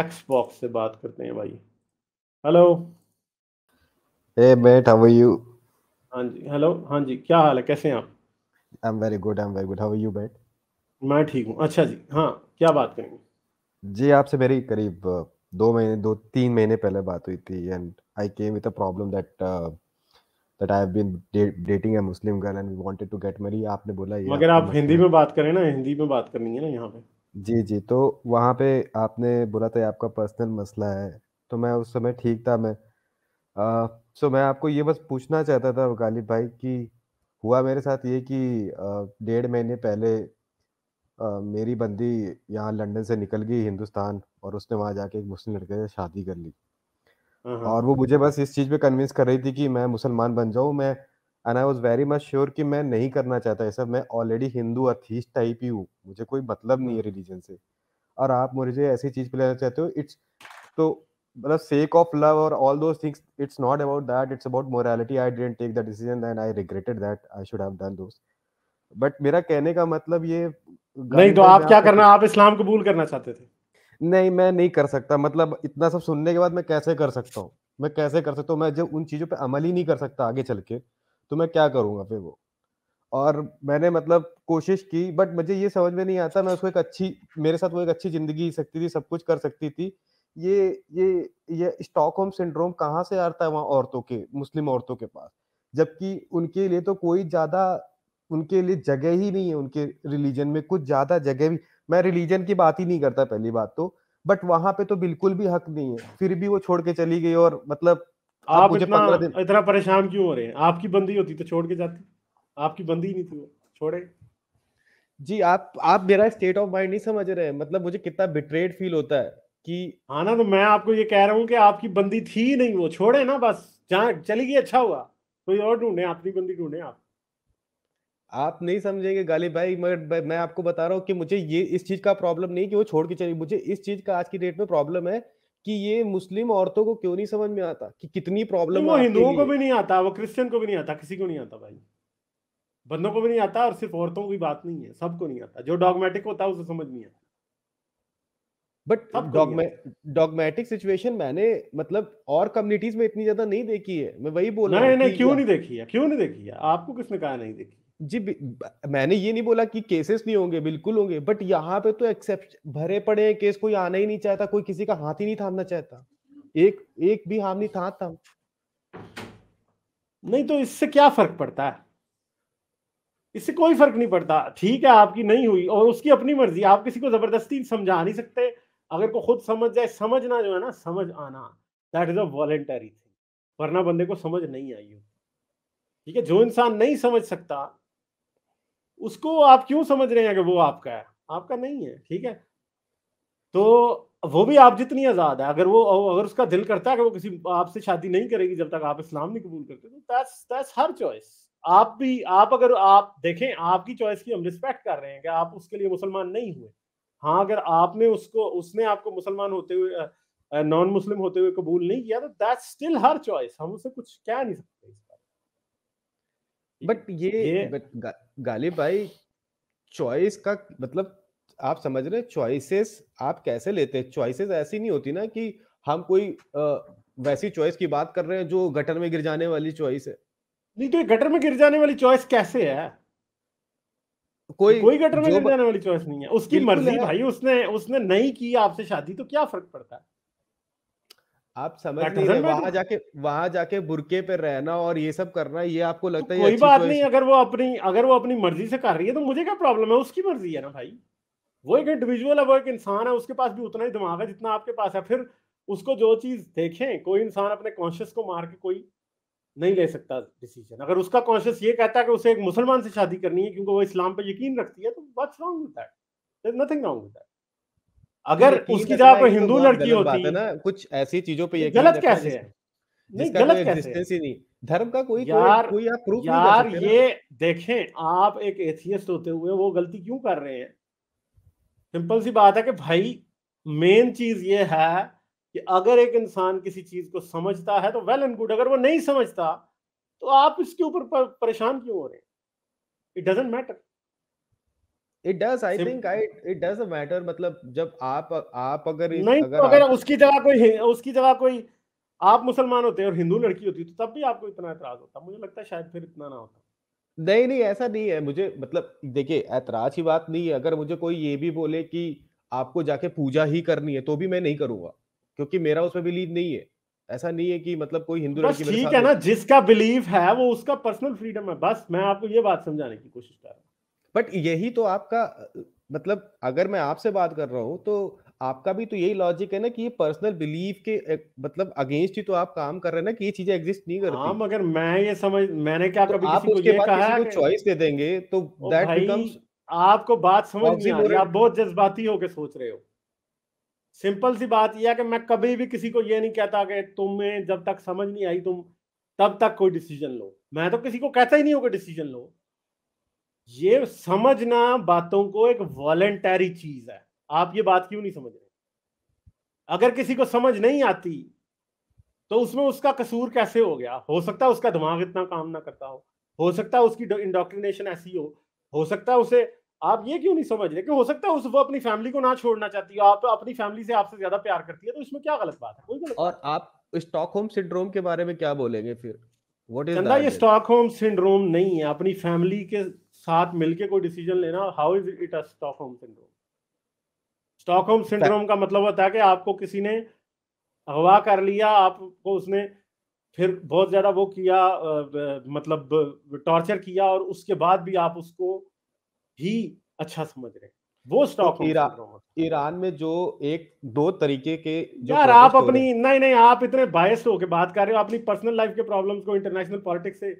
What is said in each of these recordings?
X box से बात करते हैं भाई hello a mate how are you हाँ जी हेलो हाँ जी क्या हाल है कैसे हैं आप I am very good I am very good how are you mate मैं ठीक हूँ अच्छा जी हाँ क्या बात करेंगे जी आपसे मेरी करीब दो महीने दो तीन महीने पहले बात हुई थी and I came with a problem that that I have been dating a Muslim girl and we wanted to get married आपने बोला ये मगर आप हिंदी में बात करें ना हिंदी में बात करनी है ना यहाँ पे जी, जी, तो वहाँ पे आपने बोला था आपका पर्सनल मसला है, तो मैं उस समय ठीक था मैं। आ, सो मैं आपको ये बस पूछना चाहता था गालिब भाई कि हुआ मेरे साथ ये कि डेढ़ महीने पहले आ, मेरी बंदी यहाँ लंदन से निकल गई हिंदुस्तान और उसने वहाँ जाके एक मुस्लिम लड़के से शादी कर ली। हाँ, हाँ। और वो मुझे बस इस चीज़ पे कन्विंस कर रही थी कि मैं मुसलमान बन जाऊँ, मैं and I was very much sure कि मैं नहीं करना चाहता ऐसा मैं ऑलरेडी हिंदू अथीस्ट टाइप ही हूँ मुझे कोई मतलब नहीं है रिलीजन हम्म। से और आप मुझे ऐसी चीज लेना चाहते हो इट्स तो मतलब सेक ऑफ लव और all those things it's not about that it's about morality I didn't take the decision and I regretted that I should have done those but मेरा कहने का मतलब ये नहीं तो आप क्या करना आप इस्लाम कबूल करना चाहते थे नहीं मैं नहीं कर सकता मतलब इतना सब सुनने के बाद मैं कैसे कर सकता हूँ मैं कैसे कर सकता हूँ मैं जब उन चीजों पे अमल ही नहीं कर सकता आगे चल के तो मैं क्या करूँगा फिर वो और मैंने मतलब कोशिश की बट मुझे ये समझ में नहीं आता मैं उसको एक अच्छी मेरे साथ वो एक अच्छी जिंदगी सकती थी सब कुछ कर सकती थी ये ये ये होम सिंड्रोम कहाँ से आता है वहाँ औरतों के मुस्लिम औरतों के पास जबकि उनके लिए तो कोई ज़्यादा उनके लिए जगह ही नहीं है उनके रिलीजन में कुछ ज़्यादा जगह भी मैं रिलीजन की बात ही नहीं करता पहली बात तो बट वहां पे तो बिल्कुल भी हक नहीं है फिर भी वो छोड़ के चली गई और मतलब आप मुझे इतना दिन... इतना परेशान क्यों हो रहे हैं आपकी बंदी होती तो छोड़ के जाती आपकी बंदी ही नहीं थी वो छोड़े जी आप आप मेरा स्टेट ऑफ माइंड नहीं समझ रहे मतलब मुझे कितना बिट्रेड फील होता है कि हाँ ना तो मैं आपको ये कह रहा हूँ कि आपकी बंदी थी नहीं वो छोड़े ना बस जहाँ चली गई अच्छा हुआ कोई और ढूंढे अपनी बंदी ढूंढे आप आप नहीं समझेंगे गाली भाई मगर मैं आपको बता रहा हूँ कि मुझे ये इस चीज का प्रॉब्लम नहीं कि वो छोड़ के चली मुझे इस चीज का आज की डेट में प्रॉब्लम है कि ये मुस्लिम औरतों को क्यों नहीं समझ में आता कि कितनी प्रॉब्लम वो हिंदुओं को भी नहीं आता वो क्रिश्चियन को भी नहीं आता किसी को नहीं आता भाई बंदों को भी नहीं आता और सिर्फ औरतों की बात नहीं है सबको नहीं आता जो डॉगमेटिक होता है उसे समझ नहीं आता बट डॉगमेटिक सिचुएशन मैंने मतलब और कम्युनिटीज में इतनी ज्यादा नहीं देखी है मैं वही बोल रहा हूँ क्यों नहीं देखी है क्यों नहीं देखी है आपको किसने कहा नहीं देखी जी मैंने ये नहीं बोला कि केसेस नहीं होंगे बिल्कुल होंगे बट यहाँ पे तो एक्सेप्ट भरे पड़े हैं केस कोई आना ही नहीं चाहता कोई किसी का हाथ ही नहीं थामना चाहता एक एक भी हाथ नहीं था नहीं तो इससे क्या फर्क पड़ता है इससे कोई फर्क नहीं पड़ता ठीक है आपकी नहीं हुई और उसकी अपनी मर्जी आप किसी को जबरदस्ती समझा नहीं सकते अगर को खुद समझ जाए समझना जो है ना समझ आना that is a voluntary thing वरना बंदे को समझ नहीं आई हो ठीक है जो इंसान नहीं समझ सकता उसको आप क्यों समझ रहे हैं कि वो आपका है आपका नहीं है ठीक है तो वो भी आप जितनी आज़ाद है अगर वो अगर उसका दिल करता है कि वो किसी आपसे शादी नहीं करेगी जब तक आप इस्लाम नहीं कबूल करते तो दैट्स दैट्स हर चॉइस आप भी आप अगर आप देखें आपकी चॉइस की हम रिस्पेक्ट कर रहे हैं कि आप उसके लिए मुसलमान नहीं हुए हाँ अगर आपने उसको उसने आपको मुसलमान होते हुए नॉन मुस्लिम होते हुए कबूल नहीं किया तो दैट्स स्टिल हर चॉइस हम उसे कुछ कह नहीं सकते बट ये ये बट गा, गालिब भाई चॉइस का मतलब आप समझ रहे चॉइसेस आप कैसे लेते हैं चॉइसेस ऐसी नहीं होती ना कि हम कोई आ, वैसी चॉइस की बात कर रहे हैं जो गटर में गिर जाने वाली चॉइस है नहीं तो ये गटर में गिर जाने वाली चॉइस कैसे है कोई कोई गटर में गिर जाने वाली चॉइस नहीं है उसकी मर्जी भाई उसने उसने नहीं की आपसे शादी तो क्या फर्क पड़ता है आप समझ नहीं रहे वहां जाके वहां जाके बुरके पे रहना और ये सब करना ये आपको तो लगता है कोई बात नहीं अगर वो अपनी अगर वो अपनी मर्जी से कर रही है तो मुझे क्या प्रॉब्लम है उसकी मर्जी है ना भाई वो एक इंडिविजुअल है वो एक इंसान है उसके पास भी उतना ही दिमाग है जितना आपके पास है फिर उसको जो चीज देखें कोई इंसान अपने कॉन्शियस को मार के कोई नहीं ले सकता डिसीजन अगर उसका कॉन्शियस ये कहता है कि उसे एक मुसलमान से शादी करनी है क्योंकि वो इस्लाम पर यकीन रखती है तो what's wrong with that nothing wrong with that अगर उसकी जगह पर तो हिंदू लड़की होती है ना कुछ ऐसी चीजों पे गलत कैसे है नहीं गलत कैसे नहीं धर्म का कोई यार कोई आप प्रूफ यार नहीं ये देखें आप एक एथियस्ट होते हुए वो गलती क्यों कर रहे हैं सिंपल सी बात है कि भाई मेन चीज ये है कि अगर एक इंसान किसी चीज को समझता है तो वेल एंड गुड अगर वो नहीं समझता तो आप इसके ऊपर परेशान क्यों हो रहे हैं it doesn't matter it does I think I it does matter मतलब जब आप आप अगर नहीं अगर, तो अगर आप... उसकी जगह कोई उसकी जगह कोई आप मुसलमान होते और हिंदू लड़की होती तो तब भी आपको इतना इतराज होता मुझे लगता है शायद फिर इतना ना होता नहीं नहीं ऐसा नहीं है मुझे मतलब देखिए ऐतराज ही बात नहीं है अगर मुझे कोई ये भी बोले कि आपको जाके पूजा ही करनी है तो भी मैं नहीं करूंगा क्योंकि मेरा उसमें बिलीव नहीं है ऐसा नहीं है कि मतलब कोई हिंदू ठीक है ना जिसका बिलीव है वो उसका पर्सनल फ्रीडम है बस मैं आपको ये बात समझाने की कोशिश कर रहा हूँ बट यही तो आपका मतलब अगर मैं आपसे बात कर रहा हूँ तो आपका भी तो यही लॉजिक है ना कि ये पर्सनल बिलीफ के मतलब अगेंस्ट ही तो आप काम कर रहे हैं ना कि ये चीजें एग्जिस्ट नहीं करती हाँ मगर मैं ये समझ मैंने क्या तो आप किसी उसके को ये कहा किसी को चॉइस दे देंगे तो दैट बिकम्स आपको बात समझ नहीं आ रही आप बहुत जज्बाती होके सोच रहे हो सिंपल सी बात यह है कि मैं कभी भी किसी को ये नहीं कहता कि तुम्हें जब तक समझ नहीं आई तुम तब तक कोई डिसीजन लो मैं तो किसी को कहता ही नहीं हो कि डिसीजन लो ये समझना बातों को एक वॉलेंटरी चीज है आप ये बात क्यों नहीं समझ रहे अगर किसी को समझ नहीं आती तो उसमें उसका कसूर कैसे हो गया हो सकता है उसका दिमाग इतना काम ना करता हो हो सकता है उसकी इंडोक्ट्रिनेशन ऐसी हो हो सकता है उसे आप ये क्यों नहीं समझ रहे कि हो सकता है उस वो अपनी फैमिली को ना छोड़ना चाहती हो आप तो अपनी फैमिली से आपसे ज्यादा प्यार करती है तो इसमें क्या गलत बात है कोई गलत और आप स्टॉक होम सिंड्रोम के बारे में क्या बोलेंगे फिर वट इज ये स्टॉक होम सिंड्रोम नहीं है अपनी फैमिली के साथ मिलके कोई डिसीजन लेना how is it a home syndrome Stockholm syndrome का मतलब होता है कि आपको किसी ने अगवा कर लिया आपको उसने फिर बहुत ज़्यादा वो किया मतलब टॉर्चर किया और उसके बाद भी आप उसको ही अच्छा समझ रहे वो स्टॉक तो ईरान में जो एक दो तरीके के जो यार आप अपनी नहीं नहीं आप इतने बायस होकर बात कर रहे हो अपनी पर्सनल लाइफ के प्रॉब्लम्स को इंटरनेशनल पॉलिटिक्स से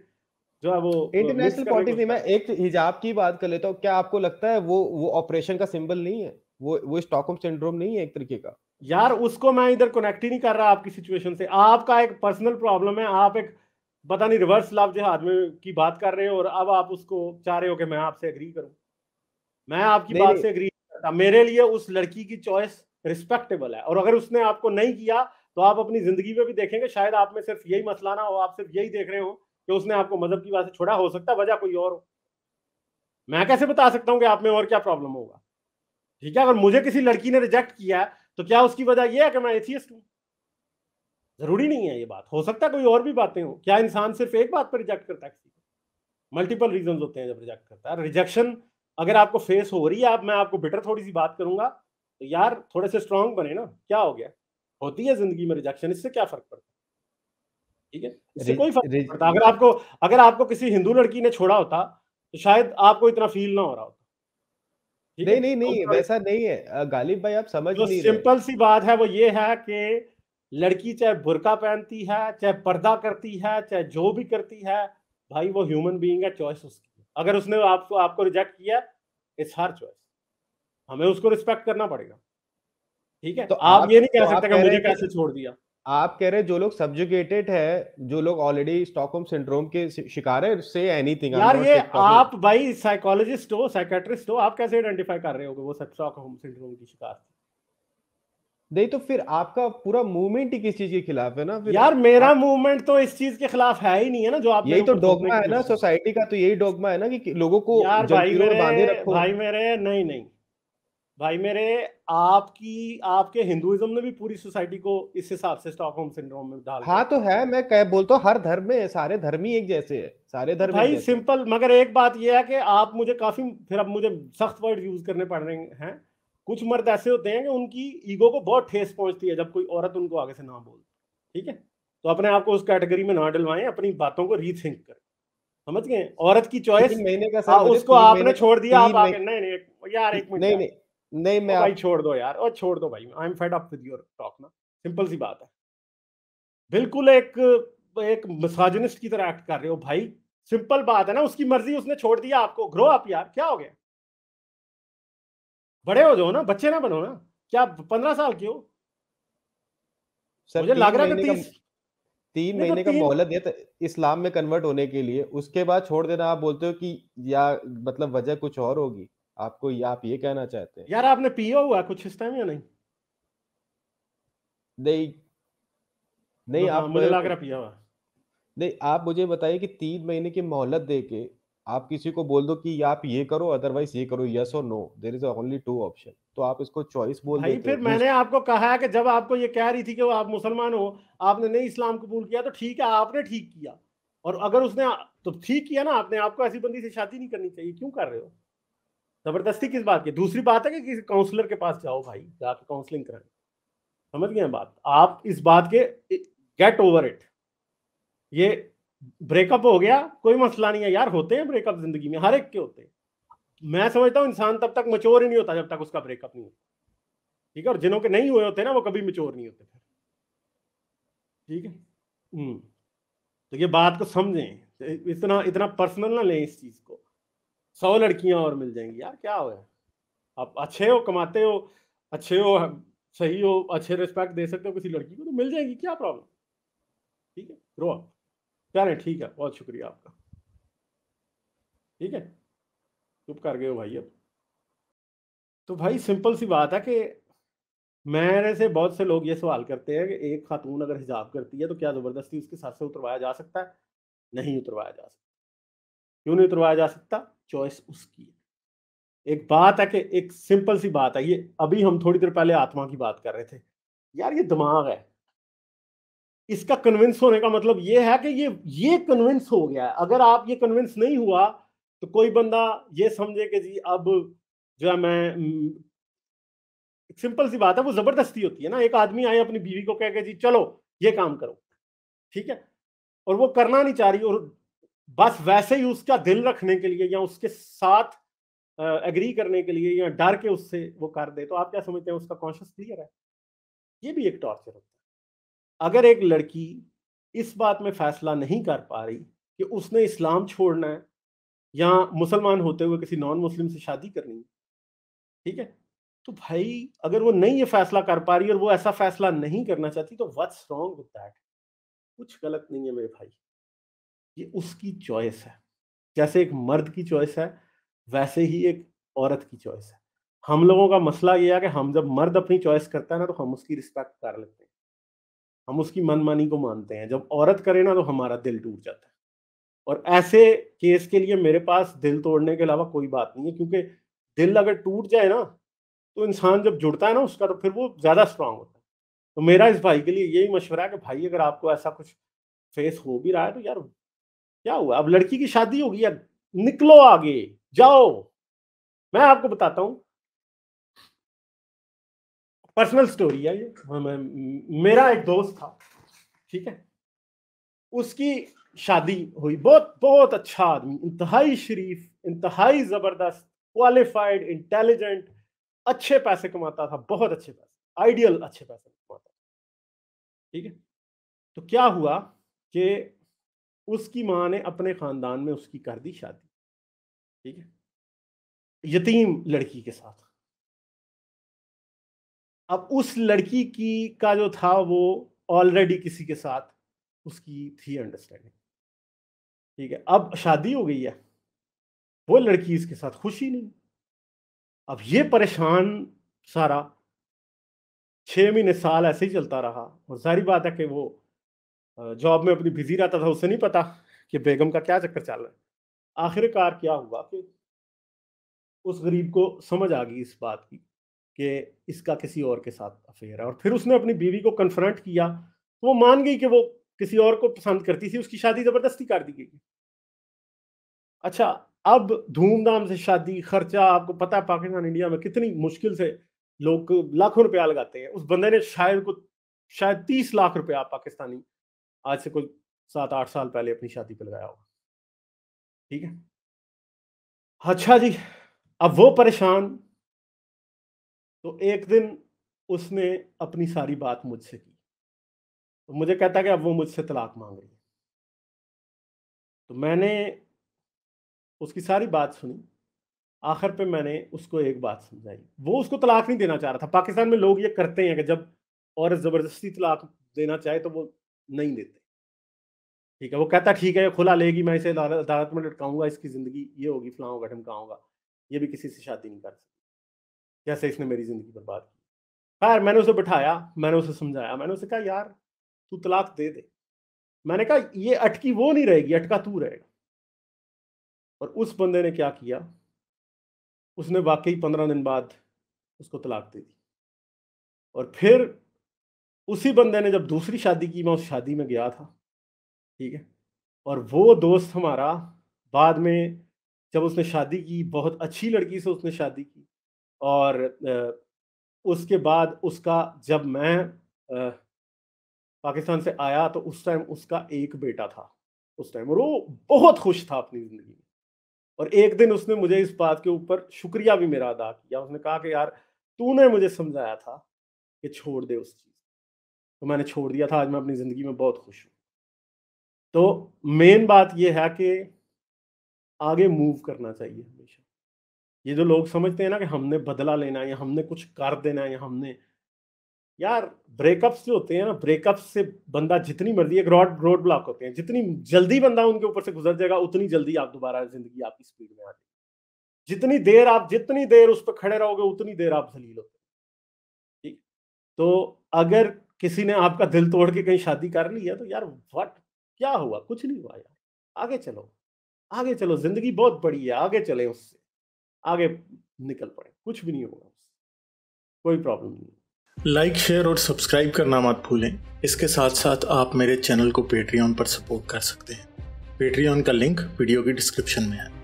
जो है वो इंटरनेशनल पॉलिटिक्स में मैं एक हिजाब की बात कर लेता हूँ क्या आपको लगता है वो वो ऑपरेशन का सिंबल नहीं है वो वो स्टॉकहोम सिंड्रोम नहीं है एक तरीके का यार उसको मैं इधर कनेक्ट ही नहीं कर रहा आपकी सिचुएशन से आपका एक पर्सनल प्रॉब्लम है आप एक पता नहीं रिवर्स लव जिहाद में की बात कर रहे हो और अब आप उसको चाह रहे हो कि मैं आपसे एग्री करूं मैं आपकी बात से एग्री करता मेरे लिए उस लड़की की चॉइस रिस्पेक्टेबल है और अगर उसने आपको नहीं किया तो आप अपनी जिंदगी में भी देखेंगे शायद आप में सिर्फ यही मसला ना हो आप सिर्फ यही देख रहे हो कि उसने आपको मजहब की वजह से छोड़ा हो सकता है वजह कोई और हो मैं कैसे बता सकता हूं कि आप में और क्या प्रॉब्लम होगा ठीक है अगर मुझे किसी लड़की ने रिजेक्ट किया है तो क्या उसकी वजह यह है कि मैं एथियस्ट हूं जरूरी नहीं है ये बात हो सकता कोई और भी बातें हो क्या इंसान सिर्फ एक बात पर रिजेक्ट करता है किसी को मल्टीपल रीजन होते हैं जब रिजेक्ट करता है रिजेक्शन अगर आपको फेस हो रही है आप मैं आपको बेटर थोड़ी सी बात करूंगा तो यार थोड़े से स्ट्रांग बने ना क्या हो गया होती है जिंदगी में रिजेक्शन इससे क्या फर्क पड़ता है ठीक है इससे कोई फर्क नहीं पड़ता अगर आपको अगर आपको किसी हिंदू लड़की ने छोड़ा होता तो शायद आपको इतना फील ना हो रहा होता नहीं नहीं नहीं तो वैसा नहीं है गालिब भाई आप समझ नहीं सिंपल सी बात है वो ये है कि लड़की चाहे बुरका पहनती है चाहे पर्दा करती है चाहे जो भी करती है भाई वो ह्यूमन बीइंग है चॉइस उसकी अगर उसने आपको आपको रिजेक्ट किया इट्स हर चॉइस हमें उसको रिस्पेक्ट करना पड़ेगा ठीक है तो आप, ये नहीं कह तो सकते मुझे कैसे छोड़ दिया आप कह रहे जो लोग सब्जुकेटेड है जो लोग ऑलरेडी स्टॉकहोम सिंड्रोम के शिकार है से एनीथिंग यार ये आप भाई साइकोलॉजिस्ट हो साइकेट्रिस्ट हो आप कैसे आइडेंटिफाई कर रहे हो वो स्टॉकहोम सिंड्रोम की शिकार नहीं तो फिर आपका पूरा मूवमेंट ही किस चीज के खिलाफ है ना फिर यार मेरा मूवमेंट तो इस चीज के खिलाफ है ही नहीं है ना जो आप यही तो डोगमा है ना सोसाइटी का तो यही डोगमा है ना कि लोगों को भाई मेरे भाई मेरे नहीं नहीं भाई मेरे आपकी आपके हिंदुइज्म ने भी पूरी सोसाइटी को इस हिसाब से स्टॉकहोम सिंड्रोम में डाल हाँ तो है मैं कह बोलता हूँ हर धर्म में सारे धर्म ही एक जैसे है सारे धर्म भाई सिंपल मगर एक बात यह है कि आप मुझे काफी फिर अब मुझे सख्त वर्ड यूज करने पड़ रहे हैं कुछ मर्द ऐसे होते हैं कि उनकी ईगो को बहुत ठेस पहुंचती है जब कोई औरत उनको आगे से ना बोल ठीक है तो अपने आप को उस कैटेगरी में ना डलवाएं अपनी बातों को रीथिंक करें समझ गए औरत की चॉइस महीने का हाँ, उसको आपने छोड़ दिया आप आगे नहीं नहीं यार एक मिनट नहीं नहीं नहीं मैं भाई छोड़ दो यार और छोड़ दो भाई I am fed up with your talk ना सिंपल सी बात है बिल्कुल एक एक मसाजनिस्ट की तरह एक्ट कर रहे हो भाई सिंपल बात है ना उसकी मर्जी उसने छोड़ दिया आपको ग्रो अप यार क्या हो गया बड़े हो जाओ ना बच्चे ना बनो ना क्या पंद्रह साल के हो सर मुझे लग रहा है तीस तीन तो महीने का मोहलत दे तो इस्लाम में कन्वर्ट होने के लिए उसके बाद छोड़ देना आप बोलते हो कि या मतलब वजह कुछ और होगी आपको आप ये कहना चाहते हैं यार आपने पिया हुआ कुछ इस टाइम या नहीं नहीं नहीं हाँ, आप मुझे लग रहा पिया हुआ नहीं आप मुझे बताइए कि तीन महीने की मोहलत दे के आप किसी को बोल दो कि आप ये करो अदरवाइज ये करो यस और no there is only two option तो आप इसको चॉइस बोल भाई फिर मैंने आपको कहा है कि जब आपको ये कह रही थी कि वो आप मुसलमान हो आपने नहीं इस्लाम कबूल किया तो ठीक है आपने ठीक किया और अगर उसने तो ठीक किया ना आपने आपको ऐसी बंदी से शादी नहीं करनी चाहिए क्यों कर रहे हो जबरदस्ती किस बात की दूसरी बात है कि किसी काउंसलर के पास जाओ भाई जाके काउंसलिंग कराए समझ गए बात आप इस बात के गेट ओवर इट ये ब्रेकअप हो गया कोई मसला नहीं है यार होते हैं ब्रेकअप जिंदगी में हर एक के होते हैं मैं समझता हूँ इंसान तब तक मचोर ही नहीं होता जब तक उसका ब्रेकअप नहीं होता ठीक है और जिन्हों के नहीं हुए होते ना वो कभी मचोर नहीं होते ठीक है हम्म। तो ये बात को समझें इतना इतना पर्सनल ना लें इस चीज को सौ लड़कियां और मिल जाएंगी यार क्या हो आप अच्छे हो कमाते हो अच्छे हो सही हो अच्छे रिस्पेक्ट दे सकते हो किसी लड़की को तो मिल जाएंगी क्या प्रॉब्लम ठीक है रो आप चले ठीक है बहुत शुक्रिया आपका ठीक है चुप कर गए हो भाई अब तो भाई सिंपल सी बात है कि मेरे से बहुत से लोग ये सवाल करते हैं कि एक खातून अगर हिजाब करती है तो क्या ज़बरदस्ती उसके सर से उतरवाया जा सकता है नहीं उतरवाया जा सकता क्यों नहीं उतरवाया जा सकता चॉइस उसकी है एक बात है कि एक सिंपल सी बात है ये अभी हम थोड़ी देर पहले आत्मा की बात कर रहे थे यार ये दिमाग है इसका कन्विंस होने का मतलब ये है कि ये ये कन्विंस हो गया है अगर आप ये कन्विंस नहीं हुआ तो कोई बंदा ये समझे कि जी अब जो है मैं सिंपल सी बात है वो जबरदस्ती होती है ना एक आदमी आए अपनी बीवी को कह के जी चलो ये काम करो ठीक है और वो करना नहीं चाह रही और बस वैसे ही उसका दिल रखने के लिए या उसके साथ एग्री करने के लिए या डर के उससे वो कर दे तो आप क्या समझते हैं उसका कॉन्शियस क्लियर है ये भी एक टॉर्चर होता है अगर एक लड़की इस बात में फैसला नहीं कर पा रही कि उसने इस्लाम छोड़ना है या मुसलमान होते हुए किसी नॉन मुस्लिम से शादी करनी है ठीक है तो भाई अगर वो नहीं ये फैसला कर पा रही और वो ऐसा फैसला नहीं करना चाहती तो वट्स रॉन्ग विद दैट कुछ गलत नहीं है मेरे भाई ये उसकी चॉइस है जैसे एक मर्द की चॉइस है वैसे ही एक औरत की चॉइस है हम लोगों का मसला ये है कि हम जब मर्द अपनी चॉइस करता है ना तो हम उसकी रिस्पेक्ट कर लेते हैं हम उसकी मनमानी को मानते हैं जब औरत करे ना तो हमारा दिल टूट जाता है और ऐसे केस के लिए मेरे पास दिल तोड़ने के अलावा कोई बात नहीं है क्योंकि दिल अगर टूट जाए ना तो इंसान जब जुड़ता है ना उसका तो फिर वो ज़्यादा स्ट्रांग होता है तो मेरा इस भाई के लिए यही मशवरा है कि भाई अगर आपको ऐसा कुछ फेस हो भी रहा है तो यार क्या हुआ अब लड़की की शादी होगी अब निकलो आगे जाओ मैं आपको बताता हूं पर्सनल स्टोरी है ये हाँ, मेरा एक दोस्त था ठीक है उसकी शादी हुई बहुत बहुत अच्छा आदमी इंतहाई शरीफ इंतहाई ज़बरदस्त क्वालिफाइड इंटेलिजेंट अच्छे पैसे कमाता था बहुत अच्छे पैसे आइडियल अच्छे पैसे कमाता था ठीक है तो क्या हुआ कि उसकी माँ ने अपने खानदान में उसकी कर दी शादी ठीक है यतीम लड़की के साथ अब उस लड़की की का जो था वो ऑलरेडी किसी के साथ उसकी थी अंडरस्टैंडिंग ठीक है अब शादी हो गई है वो लड़की इसके साथ खुश ही नहीं अब ये परेशान सारा छः महीने साल ऐसे ही चलता रहा और सारी बात है कि वो जॉब में अपनी बिजी रहता था उसे नहीं पता कि बेगम का क्या चक्कर चल रहा है आखिरकार क्या हुआ कि उस गरीब को समझ आ गई इस बात की कि इसका किसी और के साथ अफेयर है और फिर उसने अपनी बीवी को कन्फ्रंट किया तो वो मान गई कि वो किसी और को पसंद करती थी उसकी शादी ज़बरदस्ती कर दी गई अच्छा अब धूमधाम से शादी खर्चा आपको पता है पाकिस्तान इंडिया में कितनी मुश्किल से लोग लाखों रुपया लगाते हैं उस बंदे ने शायद को शायद तीस लाख रुपया पाकिस्तानी आज से कोई सात आठ साल पहले अपनी शादी पर लगाया होगा ठीक है अच्छा जी अब वो परेशान तो एक दिन उसने अपनी सारी बात मुझसे की तो मुझे कहता कि अब वो मुझसे तलाक मांग रही है तो मैंने उसकी सारी बात सुनी आखिर पे मैंने उसको एक बात समझाई वो उसको तलाक नहीं देना चाह रहा था पाकिस्तान में लोग ये करते हैं कि जब औरत ज़बरदस्ती तलाक देना चाहे तो वो नहीं देते ठीक है वो कहता ठीक है खुला लेगी मैं इसे अदालत में लटकाऊंगा इसकी ज़िंदगी ये होगी फलाँ ढमकाऊंगा ढमका ये भी किसी से शादी नहीं कर सकती जैसे इसने मेरी ज़िंदगी बर्बाद की खैर मैंने उसे बिठाया मैंने उसे समझाया मैंने उसे कहा यार तू तलाक दे दे मैंने कहा ये अटकी वो नहीं रहेगी अटका तू रहेगा और उस बंदे ने क्या किया उसने वाकई पंद्रह दिन बाद उसको तलाक दे दी और फिर उसी बंदे ने जब दूसरी शादी की मैं उस शादी में गया था ठीक है और वो दोस्त हमारा बाद में जब उसने शादी की बहुत अच्छी लड़की से उसने शादी की और उसके बाद उसका जब मैं पाकिस्तान से आया तो उस टाइम उसका एक बेटा था उस टाइम और वो बहुत खुश था अपनी ज़िंदगी में और एक दिन उसने मुझे इस बात के ऊपर शुक्रिया भी मेरा अदा किया उसने कहा कि यार तूने मुझे समझाया था कि छोड़ दे उस चीज़ तो मैंने छोड़ दिया था आज मैं अपनी ज़िंदगी में बहुत खुश हूँ तो मेन बात यह है कि आगे मूव करना चाहिए हमेशा ये जो लोग समझते हैं ना कि हमने बदला लेना है या हमने कुछ कर देना है या हमने यार ब्रेकअप्स जो होते हैं ना ब्रेकअप से बंदा जितनी मर्जी एक रोड रोड ब्लॉक होते हैं जितनी जल्दी बंदा उनके ऊपर से गुजर जाएगा उतनी जल्दी आप दोबारा जिंदगी आपकी स्पीड में आ जाएगी जितनी देर आप जितनी देर उस पर खड़े रहोगे उतनी देर आप जलील होते ठीक तो अगर किसी ने आपका दिल तोड़ के कहीं शादी कर ली है तो यार वट क्या हुआ कुछ नहीं हुआ यार आगे चलो आगे चलो जिंदगी बहुत बड़ी है आगे चले उससे आगे निकल पड़े कुछ भी नहीं होगा कोई प्रॉब्लम नहीं लाइक शेयर और सब्सक्राइब करना मत भूलें इसके साथ साथ आप मेरे चैनल को पेट्रियन पर सपोर्ट कर सकते हैं पेट्रियन का लिंक वीडियो की डिस्क्रिप्शन में है